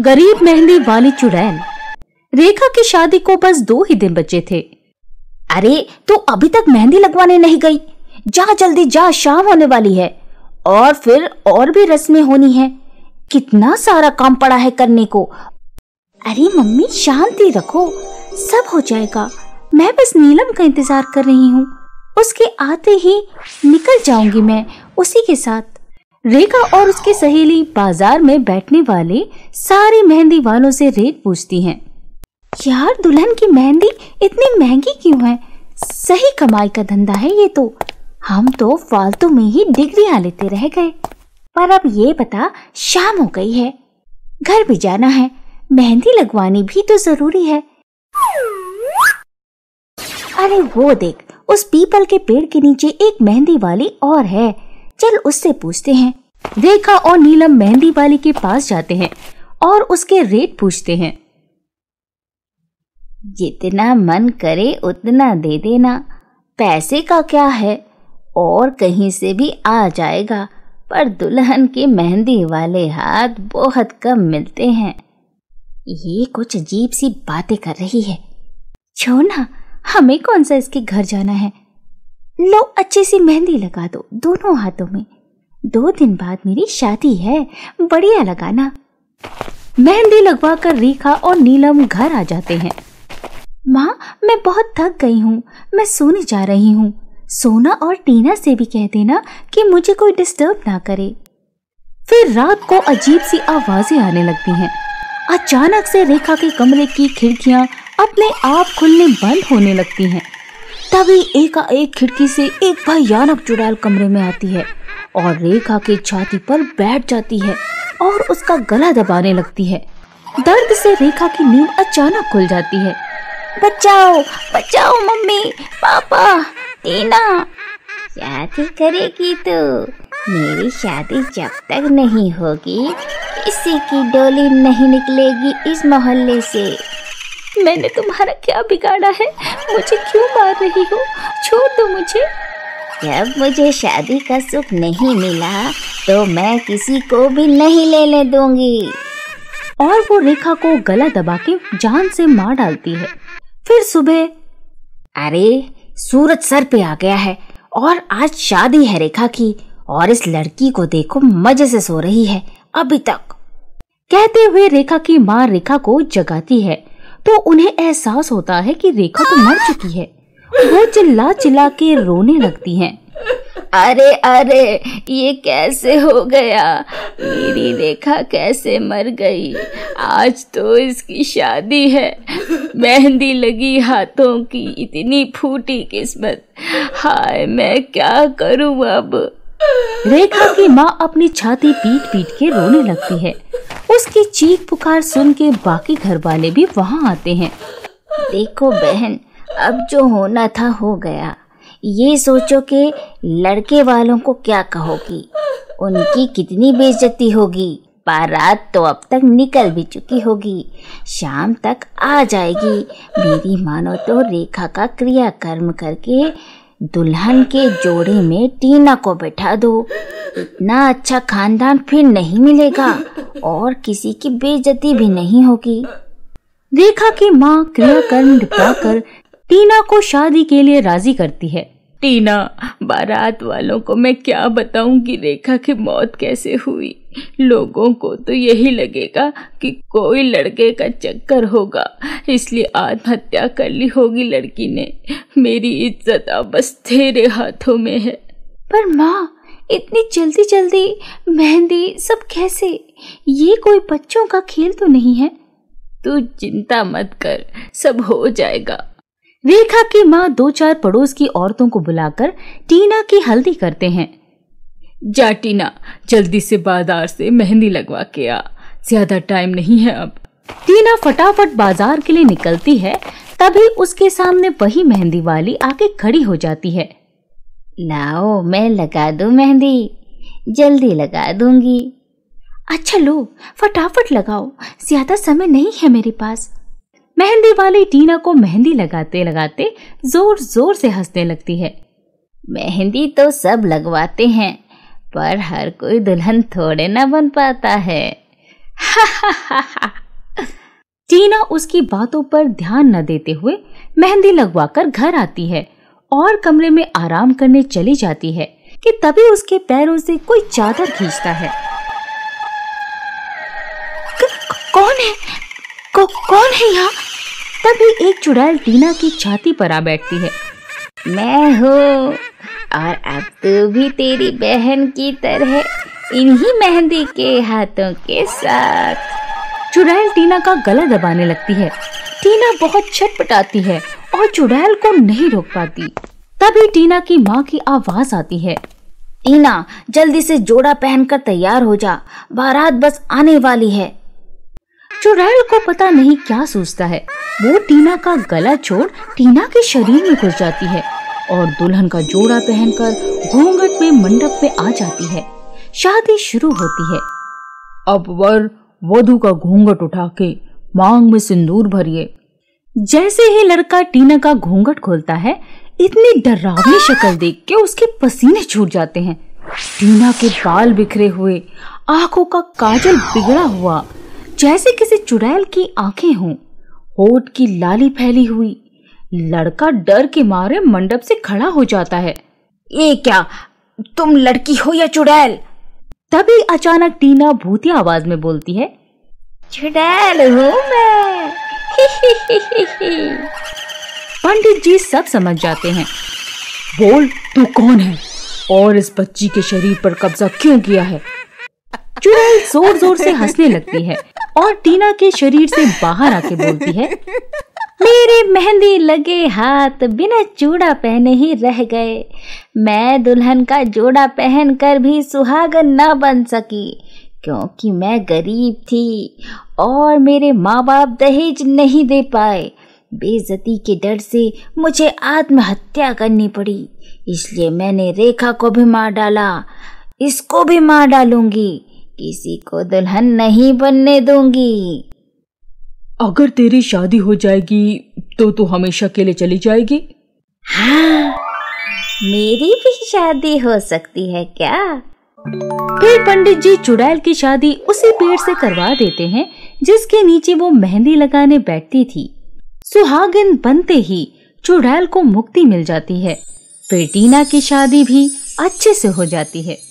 गरीब मेहंदी वाली चुड़ैल रेखा की शादी को बस दो ही दिन बचे थे अरे तू तो अभी तक मेहंदी लगवाने नहीं गई जा जल्दी जा शाम होने वाली है और फिर और भी रस्में होनी है कितना सारा काम पड़ा है करने को अरे मम्मी शांति रखो सब हो जाएगा मैं बस नीलम का इंतजार कर रही हूँ उसके आते ही निकल जाऊंगी मैं उसी के साथ रेखा और उसकी सहेली बाजार में बैठने वाले सारे मेहंदी वालों से रेट पूछती हैं। यार दुल्हन की मेहंदी इतनी महंगी क्यों है सही कमाई का धंधा है ये तो हम तो फालतू में ही डिग्रिया लेते रह गए पर अब ये पता शाम हो गई है घर भी जाना है मेहंदी लगवानी भी तो जरूरी है अरे वो देख उस पीपल के पेड़ के नीचे एक मेहंदी वाली और है चल उससे पूछते हैं रेखा और नीलम मेहंदी वाले के पास जाते हैं और उसके रेट पूछते हैं जितना मन करे उतना दे देना पैसे का क्या है और कहीं से भी आ जाएगा पर दुल्हन के मेहंदी वाले हाथ बहुत कम मिलते हैं ये कुछ अजीब सी बातें कर रही है छो ना हमें कौन सा इसके घर जाना है लो अच्छे से मेहंदी लगा दो दोनों हाथों में दो दिन बाद मेरी शादी है बढ़िया लगाना मेहंदी लगवा कर रेखा और नीलम घर आ जाते हैं माँ मैं बहुत थक गई हूँ मैं सोने जा रही हूँ सोना और टीना से भी कह देना कि मुझे कोई डिस्टर्ब ना करे फिर रात को अजीब सी आवाजें आने लगती हैं अचानक से रेखा के कमरे की खिड़कियाँ अपने आप खुलने बंद होने लगती हैं तभी एकाएक खिड़की से एक भयानक चुड़ैल कमरे में आती है और रेखा की छाती पर बैठ जाती है और उसका गला दबाने लगती है दर्द से रेखा की नींद अचानक खुल जाती है बचाओ बचाओ मम्मी पापा तीना शादी करेगी तो मेरी शादी जब तक नहीं होगी किसी की डोली नहीं निकलेगी इस मोहल्ले से मैंने तुम्हारा क्या बिगाड़ा है मुझे क्यों मार रही हो छोड़ दो मुझे जब मुझे शादी का सुख नहीं मिला तो मैं किसी को भी नहीं लेने दूंगी और वो रेखा को गला दबा के जान से मार डालती है फिर सुबह अरे सूरज सर पे आ गया है और आज शादी है रेखा की और इस लड़की को देखो मजे से सो रही है अभी तक कहते हुए रेखा की माँ रेखा को जगाती है तो उन्हें एहसास होता है कि रेखा तो मर चुकी है वो चिल्ला चिल्ला के रोने लगती हैं अरे अरे ये कैसे हो गया मेरी रेखा कैसे मर गई आज तो इसकी शादी है मेहंदी लगी हाथों की इतनी फूटी किस्मत हाय मैं क्या करूं अब रेखा की माँ अपनी छाती पीट पीट के रोने लगती है उसकी चीख पुकार सुन के बाकी घर वाले भी वहाँ आते हैं देखो बहन अब जो होना था हो गया ये सोचो कि लड़के वालों को क्या कहोगी उनकी कितनी बेइज्जती होगी बारात तो अब तक निकल भी चुकी होगी शाम तक आ जाएगी मेरी मानो तो रेखा का क्रियाकर्म करके दुल्हन के जोड़े में टीना को बैठा दो इतना अच्छा खानदान फिर नहीं मिलेगा और किसी की बेइज्जती भी नहीं होगी रेखा की माँ क्रियाकर्म कर टीना को शादी के लिए राजी करती है टीना बारात वालों को मैं क्या बताऊंगी रेखा की मौत कैसे हुई लोगों को तो यही लगेगा कि कोई लड़के का चक्कर होगा इसलिए आत्महत्या कर ली होगी लड़की ने मेरी इज्जत अब बस तेरे हाथों में है पर माँ इतनी जल्दी जल्दी मेहंदी सब कैसे ये कोई बच्चों का खेल तो नहीं है तू चिंता मत कर सब हो जाएगा रेखा की माँ दो चार पड़ोस की औरतों को बुलाकर टीना की हल्दी करते हैं जा टीना जल्दी से बाजार से मेहंदी लगवा के आ ज्यादा टाइम नहीं है अब टीना फटाफट बाजार के लिए निकलती है तभी उसके सामने वही मेहंदी वाली आके खड़ी हो जाती है लाओ मैं लगा दू मेहंदी जल्दी लगा दूंगी अच्छा लो फटाफट लगाओ ज्यादा समय नहीं है मेरे पास मेहंदी वाली टीना को मेहंदी लगाते लगाते जोर जोर से हंसने लगती है मेहंदी तो सब लगवाते हैं पर हर कोई दुल्हन थोड़े ना बन पाता है टीना उसकी बातों पर ध्यान न देते हुए मेहंदी लगवाकर घर आती है और कमरे में आराम करने चली जाती है कि तभी उसके पैरों से कोई चादर खींचता है कौन है कौन है यहाँ तभी एक चुड़ैल टीना की छाती पर आ बैठती है मैं हूँ और अब तू भी तेरी बहन की तरह इन्हीं मेहंदी के हाथों के साथ चुड़ैल टीना का गला दबाने लगती है टीना बहुत छटपटाती है और चुड़ैल को नहीं रोक पाती तभी टीना की माँ की आवाज आती है टीना जल्दी से जोड़ा पहनकर तैयार हो जा बारात बस आने वाली है जो रैल को पता नहीं क्या सोचता है वो टीना का गला छोड़ टीना के शरीर में घुस जाती है और दुल्हन का जोड़ा पहनकर घूंघट में मंडप में आ जाती है शादी शुरू होती है अब वर वधु का घूंघट उठा के मांग में सिंदूर भरिए जैसे ही लड़का टीना का घूंघट खोलता है इतनी डरावनी शक्ल देख के उसके पसीने छूट जाते हैं टीना के बाल बिखरे हुए आंखों का काजल बिगड़ा हुआ जैसे किसी चुड़ैल की आंखें हों होठ की लाली फैली हुई लड़का डर के मारे मंडप से खड़ा हो जाता है ये क्या तुम लड़की हो या चुड़ैल तभी अचानक टीना भूतिया आवाज में बोलती है चुड़ैल हूँ मैं पंडित जी सब समझ जाते हैं बोल तू कौन है और इस बच्ची के शरीर पर कब्जा क्यों किया है चुड़ैल जोर जोर से हंसने लगती है और टीना के शरीर से बाहर आके बोलती है मेरे मेहंदी लगे हाथ बिना चूड़ा पहने ही रह गए मैं दुल्हन का जोड़ा पहन कर भी सुहागन न बन सकी क्योंकि मैं गरीब थी और मेरे माँ बाप दहेज नहीं दे पाए बेजती के डर से मुझे आत्महत्या करनी पड़ी इसलिए मैंने रेखा को भी मार डाला इसको भी मार डालूंगी किसी को दुल्हन नहीं बनने दूंगी अगर तेरी शादी हो जाएगी तो तू हमेशा के लिए चली जाएगी हाँ मेरी भी शादी हो सकती है क्या फिर पंडित जी चुड़ैल की शादी उसी पेड़ से करवा देते हैं जिसके नीचे वो मेहंदी लगाने बैठती थी सुहागिन बनते ही चुड़ैल को मुक्ति मिल जाती है फिर टीना की शादी भी अच्छे से हो जाती है